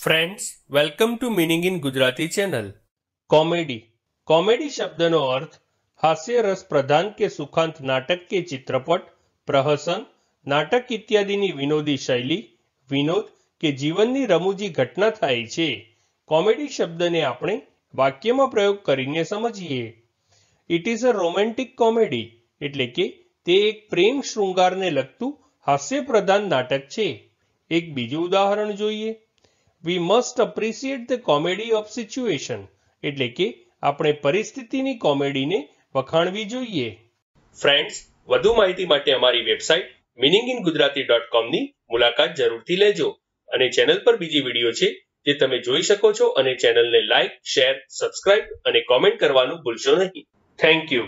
friends welcome to meaning in Gujarati channel comedy comedy શબ્દનો અર્થ હાસ્ય પ્રધાન કે સુખાંત નાટક કે ચિત્રપટ પ્રહસન નાટક ઇત્યાદિની વિનોદી શૈલી વિનોદ કે જીવનની રમૂજી ઘટના થાય છે કોમેડી શબ્દને આપણે વાક્યમાં પ્રયોગ કરીને સમજીએ it is a romantic comedy એટલે કે તે એક પ્રેમ શૃંગારને લગતું હાસ્ય પ્રધાન નાટક છે એક બીજું ઉદાહરણ જોઈએ we must appreciate the comedy of situation એટલે કે આપણે પરિસ્થિતિની કોમેડીને વખાણવી જોઈએ ફ્રેન્ડ્સ વધુ માહિતી માટે અમારી website meaning in Gujarati dot કોમની મુલાકાત જરૂરથી લેજો અને ચેનલ પર બીજી વિડીયો છે જે તમે જોઈ શકો છો અને ચેનલને લાઇક શેર સબસ્ક્રાઇબ અને કોમેન્ટ કરવાનું ભૂલશો નહીં થેન્ક યુ